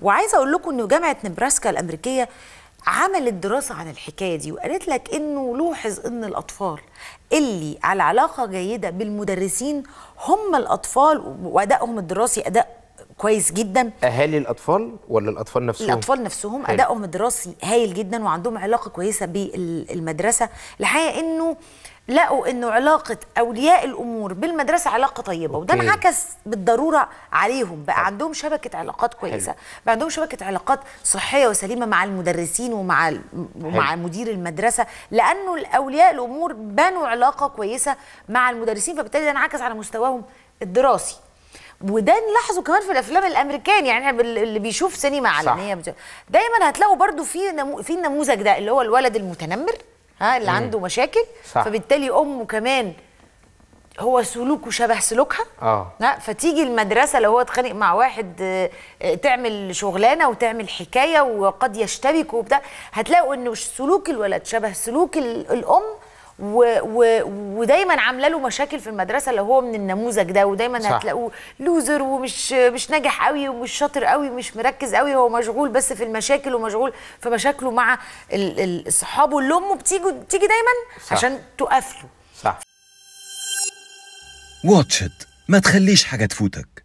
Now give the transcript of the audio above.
وعايزه اقول لكم ان جامعه نبراسكا الامريكيه عملت دراسه عن الحكايه دي وقالت لك انه لوحظ ان الاطفال اللي على علاقه جيده بالمدرسين هم الاطفال وادائهم الدراسي اداء كويس جدا اهالي الاطفال ولا الاطفال نفسهم الاطفال نفسهم ادائهم الدراسي هايل جدا وعندهم علاقه كويسه بالمدرسه الحقيقه انه لقوا انه علاقه اولياء الامور بالمدرسه علاقه طيبه وده انعكس بالضروره عليهم بقى عندهم شبكه علاقات كويسه بقى عندهم شبكه علاقات صحيه وسليمه مع المدرسين ومع ومع مدير المدرسه لانه الاولياء الامور بنوا علاقه كويسه مع المدرسين فبالتالي ده انعكس على مستواهم الدراسي وده نلاحظه كمان في الافلام الامريكان يعني اللي بيشوف سينما علنيه دايما هتلاقوا برضو في نمو في النموذج ده اللي هو الولد المتنمر ها اللي مم. عنده مشاكل صح. فبالتالي امه كمان هو سلوكه شبه سلوكها اه فتيجي المدرسه لو هو اتخانق مع واحد آه، آه، تعمل شغلانه وتعمل حكايه وقد يشتبكوا وبتاع هتلاقوا ان سلوك الولد شبه سلوك الام و و ودايما عامله له مشاكل في المدرسه اللي هو من النموذج ده ودايما صح. هتلاقوه لوزر ومش مش ناجح قوي ومش شاطر قوي ومش مركز قوي هو مشغول بس في المشاكل ومشغول في مشاكله مع اصحابه اللي امه بتيجي بتيجي دايما صح. عشان تقفله صح واتش ما تخليش حاجه تفوتك